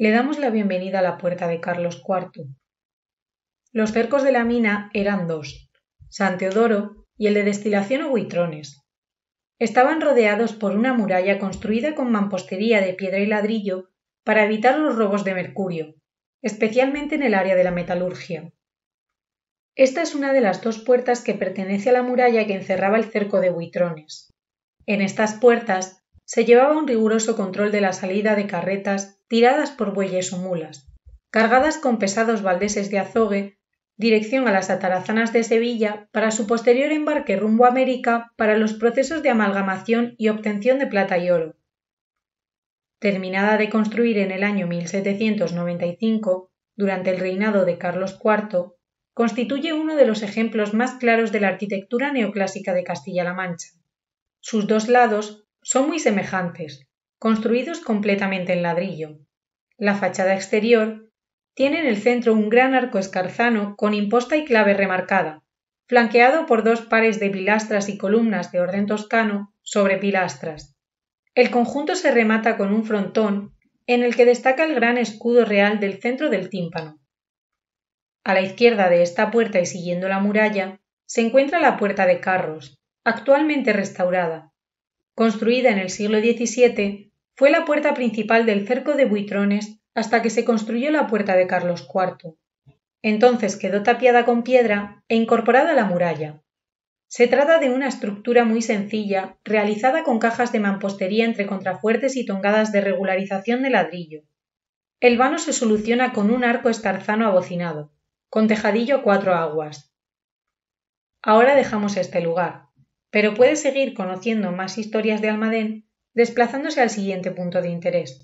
Le damos la bienvenida a la puerta de Carlos IV. Los cercos de la mina eran dos, San Teodoro y el de destilación o buitrones. Estaban rodeados por una muralla construida con mampostería de piedra y ladrillo para evitar los robos de mercurio, especialmente en el área de la metalurgia. Esta es una de las dos puertas que pertenece a la muralla que encerraba el cerco de buitrones. En estas puertas se llevaba un riguroso control de la salida de carretas tiradas por bueyes o mulas, cargadas con pesados valdeses de azogue, dirección a las atarazanas de Sevilla para su posterior embarque rumbo a América para los procesos de amalgamación y obtención de plata y oro. Terminada de construir en el año 1795, durante el reinado de Carlos IV, constituye uno de los ejemplos más claros de la arquitectura neoclásica de Castilla-La Mancha. Sus dos lados son muy semejantes, construidos completamente en ladrillo. La fachada exterior tiene en el centro un gran arco escarzano con imposta y clave remarcada, flanqueado por dos pares de pilastras y columnas de orden toscano sobre pilastras. El conjunto se remata con un frontón en el que destaca el gran escudo real del centro del tímpano. A la izquierda de esta puerta y siguiendo la muralla se encuentra la puerta de carros, actualmente restaurada, Construida en el siglo XVII, fue la puerta principal del cerco de buitrones hasta que se construyó la puerta de Carlos IV. Entonces quedó tapiada con piedra e incorporada a la muralla. Se trata de una estructura muy sencilla, realizada con cajas de mampostería entre contrafuertes y tongadas de regularización de ladrillo. El vano se soluciona con un arco estarzano abocinado, con tejadillo cuatro aguas. Ahora dejamos este lugar pero puede seguir conociendo más historias de Almadén desplazándose al siguiente punto de interés.